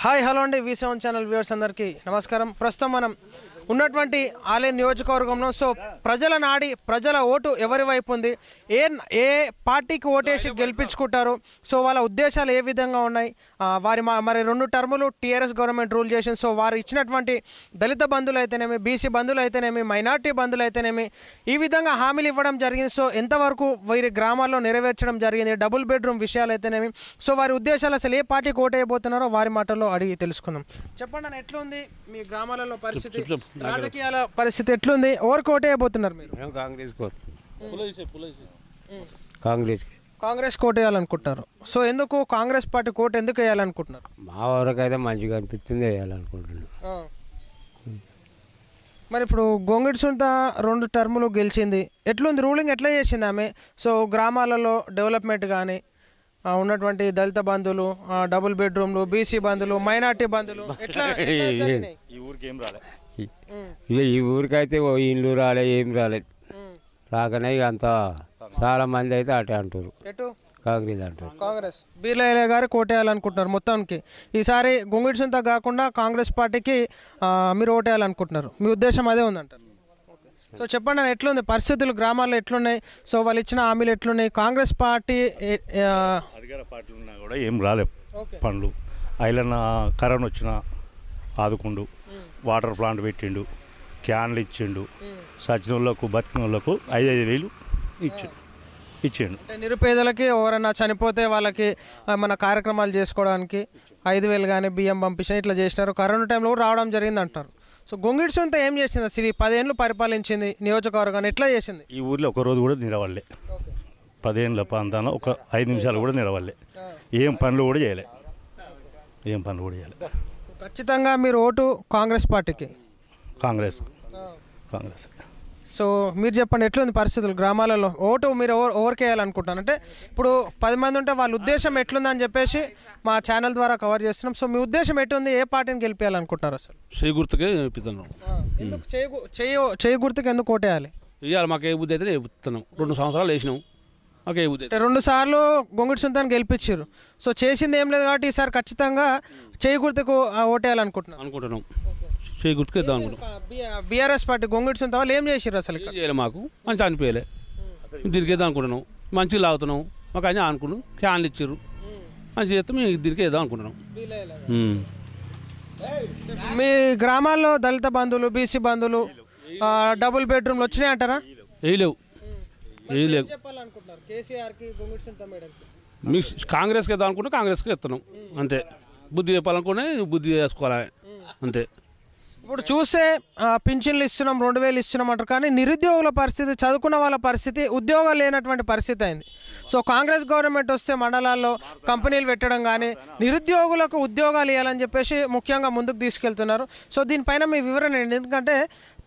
hi hello అండి వీసెవెన్ channel viewers అందరికీ నమస్కారం ప్రస్తుతం మనం ఉన్నటువంటి ఆలయ నియోజకవర్గంలో సో ప్రజల నాడి ప్రజల ఓటు ఎవరి వైపు ఉంది ఏ ఏ పార్టీకి ఓటేసి గెలిపించుకుంటారు సో వాళ్ళ ఉద్దేశాలు ఏ విధంగా ఉన్నాయి వారి మరి రెండు టర్ములు టీఆర్ఎస్ గవర్నమెంట్ రూల్ చేసింది సో వారు ఇచ్చినటువంటి దళిత బంధువులు అయితేనేమి బీసీ బంధువులు అయితేనేమి మైనార్టీ బంధువులు అయితేనేమి ఈ విధంగా హామీలు ఇవ్వడం జరిగింది సో ఎంతవరకు వీరి గ్రామాల్లో నెరవేర్చడం జరిగింది డబుల్ బెడ్రూమ్ విషయాలు అయితేనేమి సో వారి ఉద్దేశాలు అసలు ఏ పార్టీకి ఓటేయబోతున్నారో వారి మాటల్లో అడిగి తెలుసుకున్నాం చెప్పండి ఎట్లుంది మీ గ్రామాలలో పరిస్థితి రాజకీయాల పరిస్థితి ఎట్లుంది ఓవర్ కోటే అయిపోతున్నారు కాంగ్రెస్ కాంగ్రెస్ కోట్ వేయాలనుకుంటున్నారు సో ఎందుకు కాంగ్రెస్ పార్టీ కోట్ ఎందుకు వేయాలనుకుంటున్నారు మా వరకు అయితే మంచిగా అనిపిస్తుంది వేయాలనుకుంటున్నాను మరి ఇప్పుడు గొంగిడి సుంట రెండు టర్ములు గెలిచింది ఎట్లుంది రూలింగ్ ఎట్లా చేసింది ఆమె సో గ్రామాలలో డెవలప్మెంట్ కానీ ఉన్నటువంటి దళిత బంధువులు డబుల్ బెడ్రూమ్లు బీసీ బంధువులు మైనార్టీ బంధువులు ఎట్లా ఈ ఊరికి ఏం రాలేదు ఇక ఈ ఊరికైతే ఓ ఇండ్లు రాలే ఏం రాలేదు రాకనే ఇక అంత చాలా మంది అయితే అటే అంటారు కాంగ్రెస్ అంటారు కాంగ్రెస్ బీర్లయ్య గారు కోటేయాలనుకుంటున్నారు మొత్తానికి ఈసారి గుంగుడి సొంత కాకుండా కాంగ్రెస్ పార్టీకి మీరు ఓటేయాలనుకుంటున్నారు మీ ఉద్దేశం అదే ఉందంటారు సో చెప్పండి అన్న ఎట్లుంది పరిస్థితులు గ్రామాల్లో ఎట్లున్నాయి సో వాళ్ళు ఇచ్చిన హామీలు ఎట్లున్నాయి కాంగ్రెస్ పార్టీ అధికార పార్టీలు ఉన్నా కూడా ఏం రాలేదు పనులు అయిన కరోనా వచ్చిన ఆదుకుండు వాటర్ ప్లాంట్ పెట్టిండు క్యాన్లు ఇచ్చిండు సచినోళ్ళకు బతికినోళ్ళకు ఐదు ఐదు వేలు ఇచ్చిండు ఇచ్చిండు నిరుపేదలకి ఎవరైనా చనిపోతే వాళ్ళకి మన కార్యక్రమాలు చేసుకోవడానికి ఐదు వేలు కానీ బియ్యం పంపించిన ఇట్లా చేసినారు కరోనా టైంలో కూడా రావడం జరిగింది అంటారు సో గొంగిడి సొంత ఏం చేసింది అసలు పదేళ్ళు పరిపాలించింది నియోజకవర్గాన్ని ఎట్లా చేసింది ఈ ఊర్లో ఒక రోజు కూడా నిలవల్లే పదేళ్ళ ప్రాంతాన ఒక ఐదు నిమిషాలు కూడా నిలవల్లే ఏం పనులు కూడా చేయలే ఏం పనులు కూడా చేయలే ఖచ్చితంగా మీరు ఓటు కాంగ్రెస్ పార్టీకి కాంగ్రెస్ కాంగ్రెస్ సో మీరు చెప్పండి ఎట్లుంది పరిస్థితులు గ్రామాలలో ఓటు మీరు ఓవర్ ఓవర్ వేయాలనుకుంటున్నాను అంటే ఇప్పుడు పది మంది ఉంటే వాళ్ళ ఉద్దేశం ఎట్లుందని చెప్పేసి మా ఛానల్ ద్వారా కవర్ చేస్తున్నాం సో మీ ఉద్దేశం ఎట్లుంది ఏ పార్టీని గెలిపేయాలనుకుంటున్నారు అసలు చేయి గుర్తుకే ఎందుకు చేయి చేయి గుర్తుకు ఎందుకు ఓటేయాలి ఇవ్వాలి మాకు ఏ బుద్ధి అయితే చెప్తున్నాం రెండు సంవత్సరాలు వేసినాం ఓకే రెండు సార్లు గొంగుడి సుంతాన్ని గెలిపించారు సో చేసింది ఏం లేదు కాబట్టి ఈసారి ఖచ్చితంగా చేయి గుర్తుకు ఓటేయాలనుకుంటున్నాం అనుకుంటున్నాం చేయి గుర్తుకు ఇద్దాం అనుకుంటున్నాం బీఆర్ఎస్ పార్టీ గొంగుడి సుంత వాళ్ళు ఏం చేసారు అసలు చేయలేదు మాకు మంచి అనిపించలే తిరిగేద్దాం అనుకుంటున్నాం మంచిగా లాగుతున్నాం మాకు అన్నీ అనుకున్నాం క్యాన్లు ఇచ్చారు మంచి చేస్తే మేము తిరిగేద్దాం అనుకుంటున్నాం మీ గ్రామాల్లో దళిత బంధువులు బీసీ బంధువులు డబుల్ బెడ్రూమ్లు వచ్చినాయి అంటారా వేయలేవు ఏది లేదు కాంగ్రెస్కి ఇద్దాం అనుకుంటే కాంగ్రెస్కి ఎత్తున్నాం అంతే బుద్ధి చెప్పాలనుకుంటే బుద్ధి చేసుకోవాలి అంతే ఇప్పుడు చూస్తే పింఛన్లు ఇస్తున్నాం రెండు వేలు ఇస్తున్నాం అంటారు కానీ నిరుద్యోగుల పరిస్థితి చదువుకున్న వాళ్ళ పరిస్థితి ఉద్యోగాలు లేనటువంటి పరిస్థితి అయింది సో కాంగ్రెస్ గవర్నమెంట్ వస్తే మండలాల్లో కంపెనీలు పెట్టడం కానీ నిరుద్యోగులకు ఉద్యోగాలు ఇవ్వాలని చెప్పేసి ముఖ్యంగా ముందుకు తీసుకెళ్తున్నారు సో దీనిపైన మీ వివరణ ఏంటి ఎందుకంటే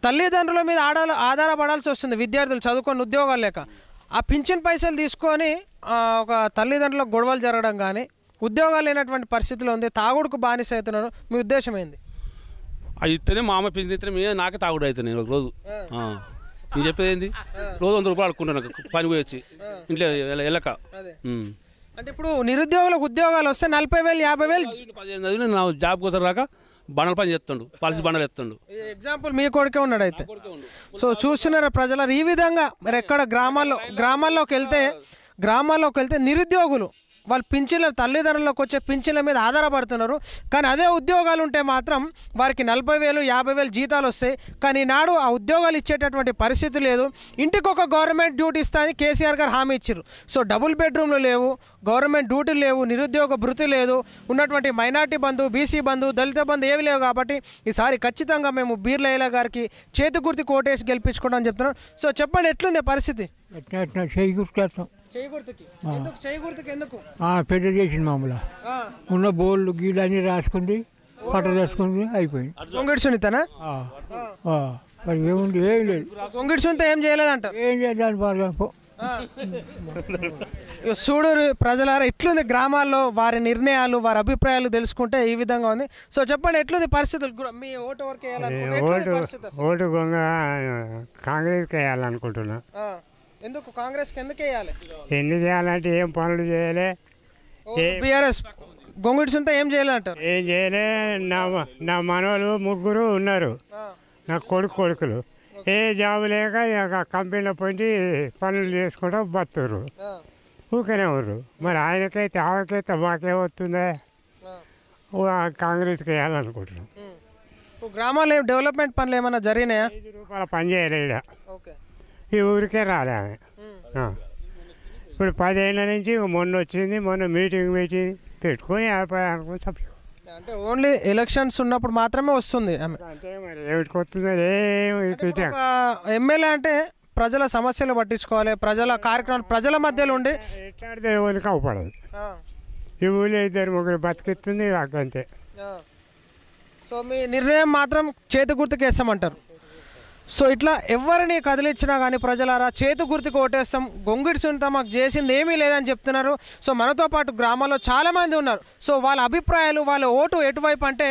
తల్లిదండ్రుల మీద ఆడా ఆధారపడాల్సి వస్తుంది విద్యార్థులు చదువుకొని ఉద్యోగాలు లేక ఆ పింఛన్ పైసలు తీసుకొని ఒక తల్లిదండ్రులకు గొడవలు జరగడం కానీ ఉద్యోగాలు లేనటువంటి పరిస్థితిలో ఉంది తాగుడుకు బానిస అవుతున్నారు మీ ఉద్దేశం ఏంది ఇతనే మా అమ్మ పింఛన్ మీద నాకే తాగుడు అవుతుంది ఒక రోజు నేను చెప్పేది ఏంది రోజు వంద రూపాయలు అడుకుంటున్నాను పని పోయి వచ్చి ఇంట్లో వెళ్ళక అంటే ఇప్పుడు నిరుద్యోగులకు ఉద్యోగాలు వస్తే నలభై వేలు యాభై వేలు పదిహేను నా జాబ్ కోసం రాక బండల పని చేస్తుండు పాలసీ బండలు ఎత్తుండు ఎగ్జాంపుల్ మీ కొడుకే ఉన్నాడు అయితే సో చూస్తున్నారా ప్రజలు ఈ విధంగా మరి ఎక్కడ గ్రామాల్లో గ్రామాల్లోకి వెళ్తే గ్రామాల్లోకి వెళ్తే నిరుద్యోగులు వాళ్ళు పింఛన్ల తల్లిదండ్రులకు వచ్చే పింఛన్ల మీద ఆధారపడుతున్నారు కానీ అదే ఉద్యోగాలు ఉంటే మాత్రం వారికి నలభై వేలు యాభై వేలు జీతాలు వస్తాయి కానీ ఈనాడు ఆ ఉద్యోగాలు ఇచ్చేటటువంటి పరిస్థితి లేదు ఇంటికొక గవర్నమెంట్ డ్యూటీ ఇస్తా అని కేసీఆర్ గారు హామీ ఇచ్చారు సో డబుల్ బెడ్రూమ్లు లేవు గవర్నమెంట్ డ్యూటీలు లేవు నిరుద్యోగ భృతి లేదు ఉన్నటువంటి మైనార్టీ బంధు బీసీ బంధు దళిత బంధు ఏవి లేవు కాబట్టి ఈసారి ఖచ్చితంగా మేము బీర్లయ్యల గారికి చేతిగుర్తి కోటేసి గెలిపించుకోవడం చెప్తున్నాం సో చెప్పండి ఎట్లుంది పరిస్థితి అట్లా పెద్ద చేసింది మామూలు ఉన్న బోల్డ్ గీళ్ళు అన్నీ రాసుకుంది పట్టలు రాసుకుంది అయిపోయింది కొంగిడి మరి ఏముంది ఏం లేదు కొంగిడి ఏం చేయలేదంట ఏం చేయలేదు దాని పో ప్రజలారా ఎట్లుంది గ్రామాల్లో వారి నిర్ణయాలు వారి అభిప్రాయాలు తెలుసుకుంటే ఈ విధంగా ఉంది సో చెప్పండి ఎట్లుంది పరిస్థితులు మీ ఓటు వర్క్ ఓటు కాంగ్రెస్కి వేయాలనుకుంటున్నా ఎందుకు కాంగ్రెస్ ఎందుకు ఎందుకు చేయాలంటే ఏం పనులు చేయలే గొంగుడి సొంత ఏం చేయాలంటారు ఏం చేయలే నా నా మనవలు ముగ్గురు ఉన్నారు నా కొడుకు కొడుకులు ఏ జాబు లేక కంపెనీలో పోయి పనులు చేసుకుంటా బతురు ఊకనే ఉర్రు మరి ఆయనకైతే ఆమెకైతే మాకేమవుతుందా కాంగ్రెస్కి వేయాలనుకుంటున్నాం గ్రామాలు డెవలప్మెంట్ పనులు ఏమైనా జరిగినాయా రూపాయల పని చేయలేడా ఓకే ఈ ఊరికే రాలేదు ఇప్పుడు ఏళ్ళ నుంచి మొన్న వచ్చింది మొన్న మీటింగ్ మీటింగ్ పెట్టుకొని అనుకుని సభ్యులు అంటే ఓన్లీ ఎలక్షన్స్ ఉన్నప్పుడు మాత్రమే వస్తుంది ఎమ్మెల్యే అంటే ప్రజల సమస్యలు పట్టించుకోవాలి ప్రజల కార్యక్రమాలు ప్రజల మధ్యలో ఉండి దేవునికి అవపడదు ఈ ఊళ్ళో ఇద్దరు ముగ్గురు బతికిస్తుంది అంతే సో మీ నిర్ణయం మాత్రం చేతి గుర్తుకేస్తామంటారు సో ఇట్లా ఎవరిని కదిలించినా కానీ ప్రజలారా చేతు గుర్తు కొట్టేస్తాం గొంగిడి సునీత మాకు చేసింది ఏమీ లేదని చెప్తున్నారు సో మనతో పాటు గ్రామాల్లో చాలామంది ఉన్నారు సో వాళ్ళ అభిప్రాయాలు వాళ్ళ ఓటు ఎటువైపు అంటే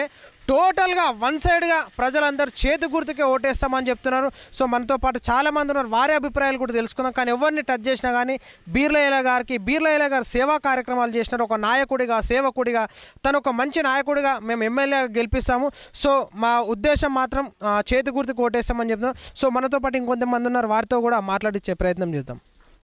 టోటల్గా వన్ సైడ్గా ప్రజలందరూ చేతి గుర్తుకే ఓటేస్తామని చెప్తున్నారు సో మనతో పాటు చాలామంది ఉన్నారు వారి అభిప్రాయాలు కూడా తెలుసుకుందాం కానీ ఎవరిని టచ్ చేసినా కానీ బీర్లయ్య గారికి బీర్లయ్య గారు సేవా కార్యక్రమాలు చేసినారు ఒక నాయకుడిగా సేవకుడిగా తను ఒక మంచి నాయకుడిగా మేము ఎమ్మెల్యే గెలిపిస్తాము సో మా ఉద్దేశం మాత్రం చేతి గుర్తుకు ఓటేస్తామని చెప్తున్నాం సో మనతో పాటు ఇంకొంతమంది ఉన్నారు వారితో కూడా మాట్లాడించే ప్రయత్నం చేద్దాం